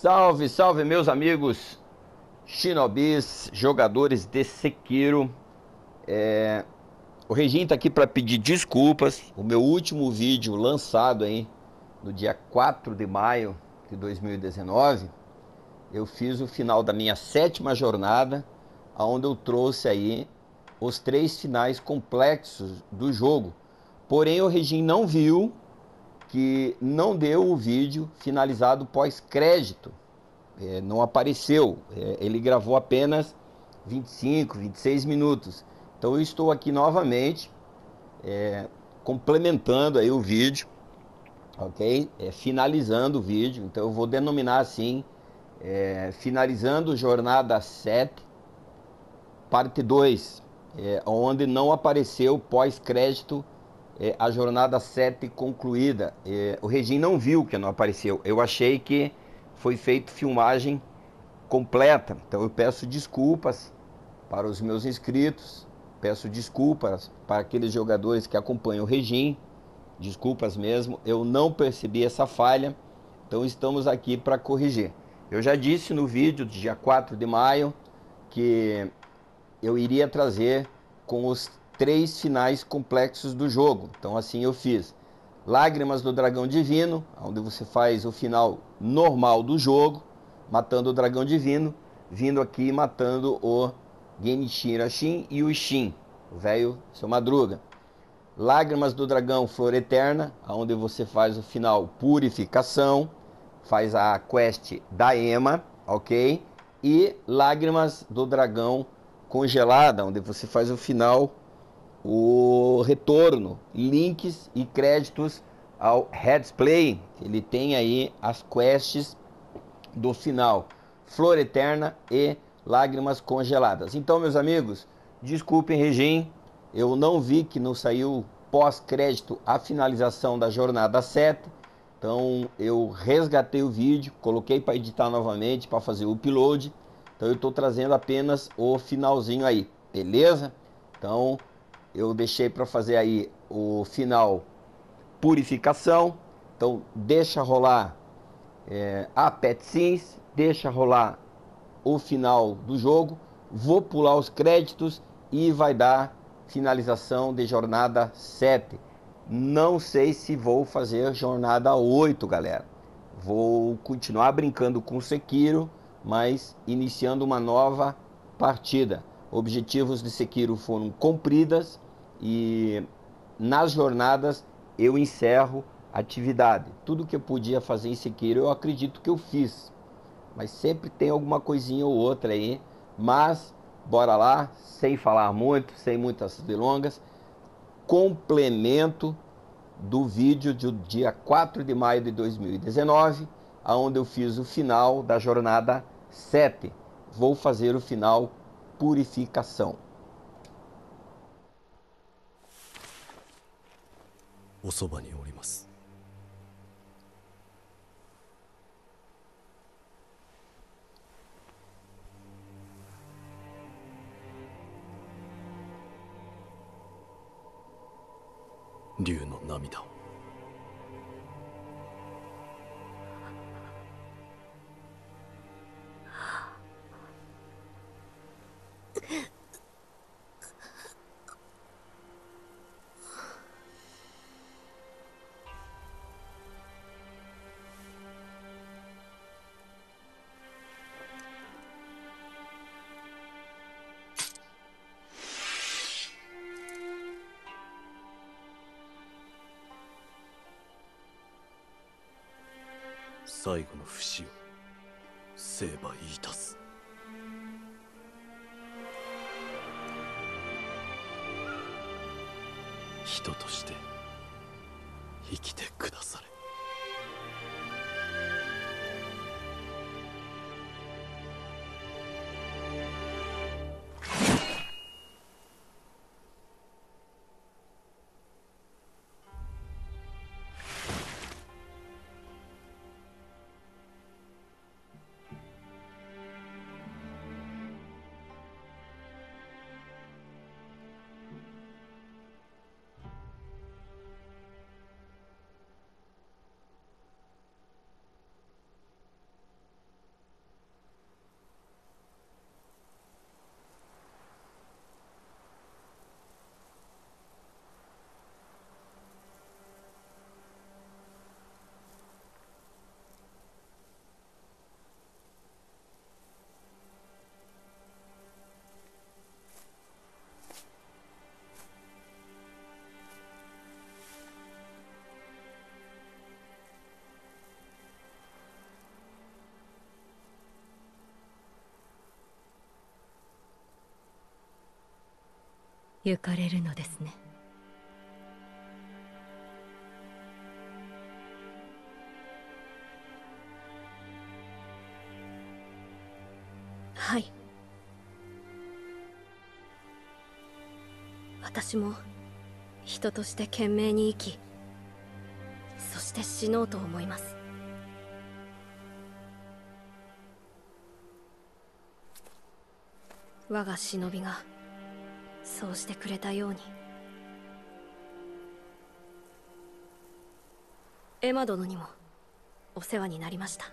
Salve, salve meus amigos Shinobis, jogadores de Sekiro. É... O Regin tá aqui para pedir desculpas. O meu último vídeo lançado aí no dia 4 de maio de 2019, eu fiz o final da minha sétima jornada, onde eu trouxe aí os três finais complexos do jogo. Porém, o Regin não viu que não deu o vídeo finalizado pós-crédito. É, não apareceu. É, ele gravou apenas 25, 26 minutos. Então eu estou aqui novamente é, complementando aí o vídeo, ok? É, finalizando o vídeo. Então eu vou denominar assim, é, finalizando jornada 7, parte 2, é, onde não apareceu pós-crédito é, a jornada 7 concluída. É, o Regin não viu que não apareceu. Eu achei que foi feito filmagem completa. Então eu peço desculpas para os meus inscritos, peço desculpas para aqueles jogadores que acompanham o Regin, desculpas mesmo, eu não percebi essa falha, então estamos aqui para corrigir. Eu já disse no vídeo do dia 4 de maio que eu iria trazer com os três finais complexos do jogo. Então assim eu fiz. Lágrimas do Dragão Divino, onde você faz o final normal do jogo, matando o Dragão Divino, vindo aqui matando o Genichi Hirashin e o Shin, o velho seu Madruga. Lágrimas do Dragão Flor Eterna, onde você faz o final Purificação, faz a quest da Ema, ok? E Lágrimas do Dragão Congelada, onde você faz o final o retorno, links e créditos ao Headsplay. Ele tem aí as quests do final, Flor Eterna e Lágrimas Congeladas. Então, meus amigos, desculpem, Regim, eu não vi que não saiu pós-crédito a finalização da jornada 7. Então, eu resgatei o vídeo, coloquei para editar novamente, para fazer o upload. Então, eu estou trazendo apenas o finalzinho aí, beleza? Então, eu deixei para fazer aí o final purificação. Então deixa rolar é, a Pet Sims, deixa rolar o final do jogo. Vou pular os créditos e vai dar finalização de jornada 7. Não sei se vou fazer jornada 8, galera. Vou continuar brincando com o Sekiro, mas iniciando uma nova partida objetivos de Sekiro foram cumpridas e nas jornadas eu encerro a atividade. Tudo que eu podia fazer em Sekiro eu acredito que eu fiz, mas sempre tem alguma coisinha ou outra aí. Mas bora lá, sem falar muito, sem muitas delongas, complemento do vídeo do dia 4 de maio de 2019, aonde eu fiz o final da jornada 7. Vou fazer o final purificação. O そばにおります。竜の涙を。最後の節を成敗いたす人として生きてくだされ行かれるのですねはい私も人として懸命に生きそして死のうと思います我が忍びがそうしてくれたようにエマ殿にもお世話になりました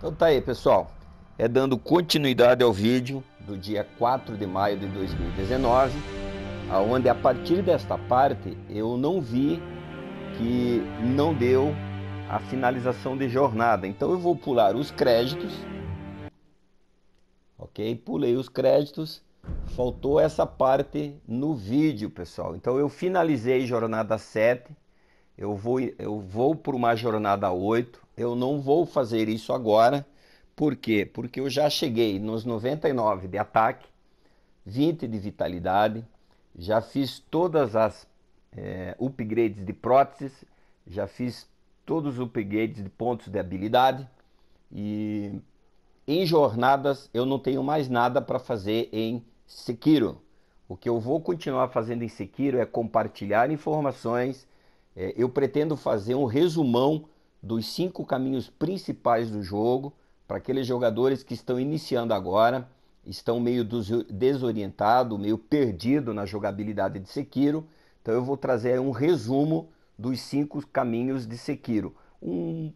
Então tá aí, pessoal. É dando continuidade ao vídeo do dia 4 de maio de 2019, onde a partir desta parte eu não vi que não deu a finalização de jornada. Então eu vou pular os créditos. Ok? Pulei os créditos. Faltou essa parte no vídeo, pessoal. Então eu finalizei jornada 7 eu vou, eu vou para uma jornada 8, eu não vou fazer isso agora, por quê? Porque eu já cheguei nos 99 de ataque, 20 de vitalidade, já fiz todas as é, upgrades de próteses, já fiz todos os upgrades de pontos de habilidade e em jornadas eu não tenho mais nada para fazer em Sekiro. O que eu vou continuar fazendo em Sekiro é compartilhar informações é, eu pretendo fazer um resumão dos cinco caminhos principais do jogo para aqueles jogadores que estão iniciando agora, estão meio desorientados, meio perdido na jogabilidade de Sekiro. Então eu vou trazer um resumo dos cinco caminhos de Sekiro. Um,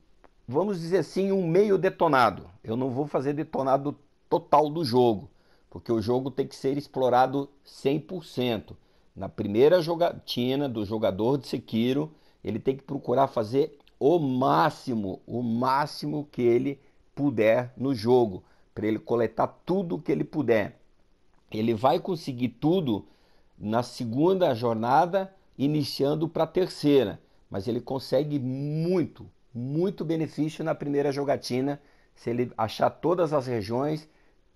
vamos dizer assim, um meio detonado. Eu não vou fazer detonado total do jogo, porque o jogo tem que ser explorado 100%. Na primeira jogatina do jogador de Sekiro, ele tem que procurar fazer o máximo, o máximo que ele puder no jogo, para ele coletar tudo que ele puder. Ele vai conseguir tudo na segunda jornada, iniciando para a terceira, mas ele consegue muito, muito benefício na primeira jogatina se ele achar todas as regiões,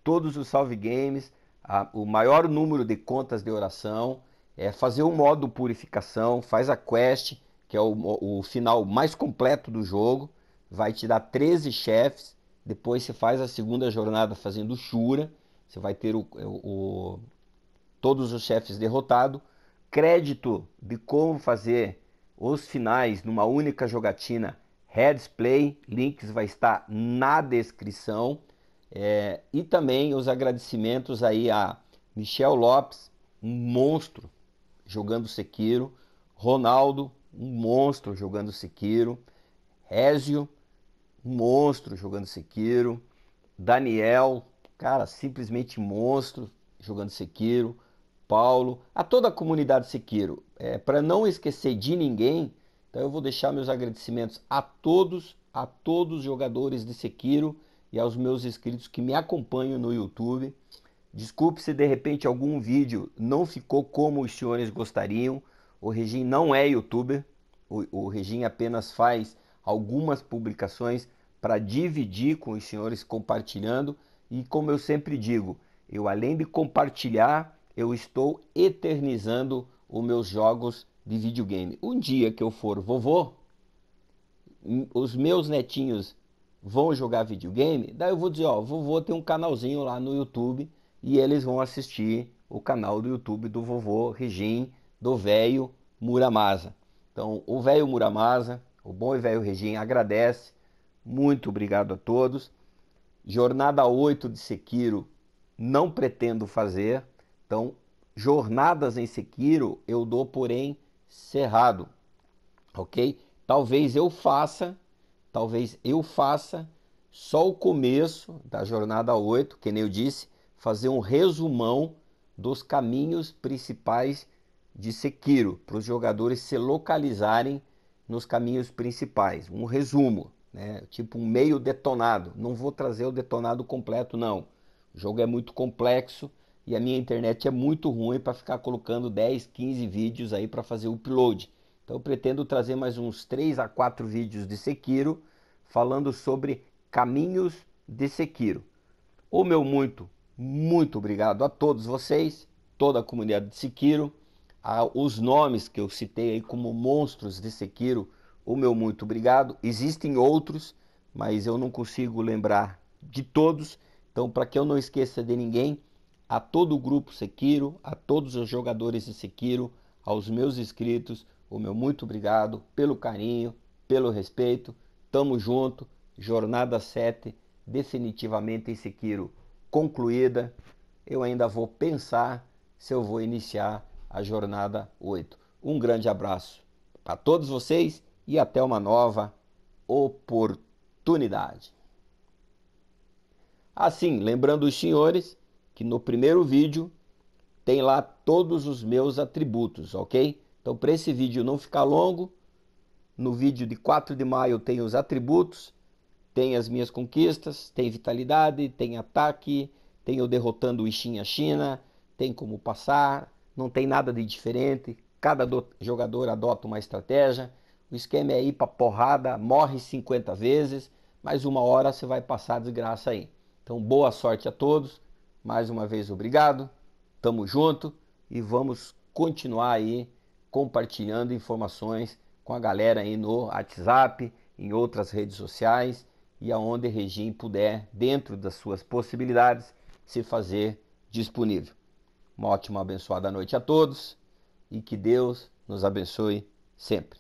todos os salve games, a, o maior número de contas de oração é fazer o modo purificação, faz a quest, que é o, o final mais completo do jogo, vai te dar 13 chefes, depois você faz a segunda jornada fazendo Shura, você vai ter o, o todos os chefes derrotados, crédito de como fazer os finais numa única jogatina Heads Play, links vai estar na descrição. É, e também os agradecimentos aí a Michel Lopes, um monstro jogando Sequeiro, Ronaldo, um monstro jogando Sequeiro, Rézio, um monstro jogando Sequeiro, Daniel, cara, simplesmente monstro jogando Sequeiro, Paulo, a toda a comunidade Sequeiro. É, Para não esquecer de ninguém, então eu vou deixar meus agradecimentos a todos, a todos os jogadores de Sequeiro e aos meus inscritos que me acompanham no YouTube. Desculpe se de repente algum vídeo não ficou como os senhores gostariam. O Regim não é youtuber, o, o Regim apenas faz algumas publicações para dividir com os senhores compartilhando. E como eu sempre digo, eu além de compartilhar, eu estou eternizando os meus jogos de videogame. Um dia que eu for vovô, hum, os meus netinhos vão jogar videogame, daí eu vou dizer, ó, vovô tem um canalzinho lá no YouTube e eles vão assistir o canal do YouTube do vovô Regim, do velho Muramasa. Então, o velho Muramasa, o bom e velho Regim agradece. Muito obrigado a todos. Jornada 8 de Sekiro não pretendo fazer. Então, jornadas em Sekiro eu dou, porém, cerrado. OK? Talvez eu faça, talvez eu faça só o começo da jornada 8, que nem eu disse, fazer um resumão dos caminhos principais de Sekiro, para os jogadores se localizarem nos caminhos principais. Um resumo, né? tipo um meio detonado. Não vou trazer o detonado completo, não. O jogo é muito complexo e a minha internet é muito ruim para ficar colocando 10, 15 vídeos aí para fazer o upload. Então eu pretendo trazer mais uns 3 a 4 vídeos de Sekiro falando sobre caminhos de Sekiro. O meu muito muito obrigado a todos vocês, toda a comunidade de Sekiro, os nomes que eu citei aí como monstros de Sekiro, o meu muito obrigado. Existem outros, mas eu não consigo lembrar de todos. Então, para que eu não esqueça de ninguém, a todo o grupo Sekiro, a todos os jogadores de Sekiro, aos meus inscritos, o meu muito obrigado pelo carinho, pelo respeito. Tamo junto. Jornada 7, definitivamente em Sekiro concluída, eu ainda vou pensar se eu vou iniciar a jornada 8. Um grande abraço para todos vocês e até uma nova oportunidade. Assim, lembrando os senhores que no primeiro vídeo tem lá todos os meus atributos, ok? Então, para esse vídeo não ficar longo, no vídeo de 4 de maio tem os atributos tem as minhas conquistas, tem vitalidade, tem ataque, tem eu derrotando o Ishin a China, tem como passar, não tem nada de diferente. Cada jogador adota uma estratégia. O esquema é ir para porrada, morre 50 vezes, mas uma hora você vai passar a desgraça aí. Então, boa sorte a todos. Mais uma vez, obrigado. Tamo junto e vamos continuar aí compartilhando informações com a galera aí no WhatsApp, em outras redes sociais e aonde o regime puder, dentro das suas possibilidades, se fazer disponível. Uma ótima abençoada noite a todos e que Deus nos abençoe sempre.